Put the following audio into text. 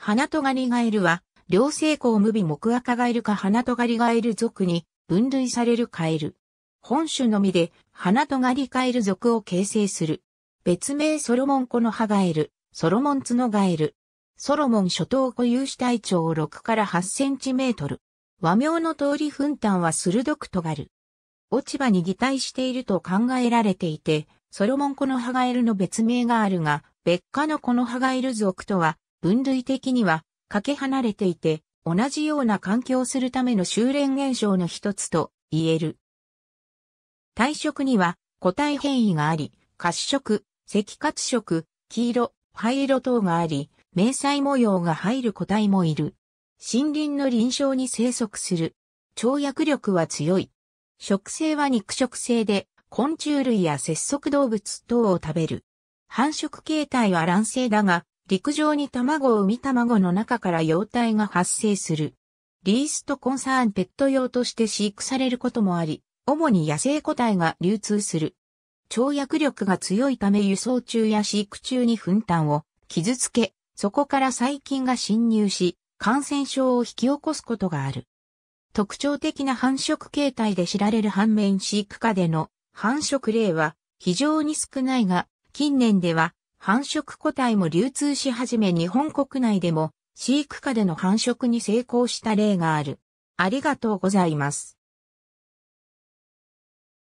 花とがりガエルは、両生孔無尾木赤ガエルか花とがりガエル属に分類されるカエル。本種のみで花とがりカエル属を形成する。別名ソロモンコのハガエル、ソロモンツノガエル。ソロモン諸島固有種体長6から8センチメートル。和名の通り粉炭は鋭く尖る。落ち葉に擬態していると考えられていて、ソロモンコのハガエルの別名があるが、別科のコのハガエル属とは分類的には、かけ離れていて、同じような環境をするための修練現象の一つと言える。体色には個体変異があり、褐色、赤褐色、黄色、灰色等があり、迷彩模様が入る個体もいる。森林の臨床に生息する。跳躍力は強い。食性は肉食性で、昆虫類や節足動物等を食べる。繁殖形態は卵性だが、陸上に卵を産み卵の中から幼体が発生する。リーストコンサーンペット用として飼育されることもあり、主に野生個体が流通する。跳躍力が強いため輸送中や飼育中に粉炭を傷つけ、そこから細菌が侵入し、感染症を引き起こすことがある。特徴的な繁殖形態で知られる反面飼育下での繁殖例は非常に少ないが、近年では繁殖個体も流通し始め日本国内でも飼育下での繁殖に成功した例がある。ありがとうございます。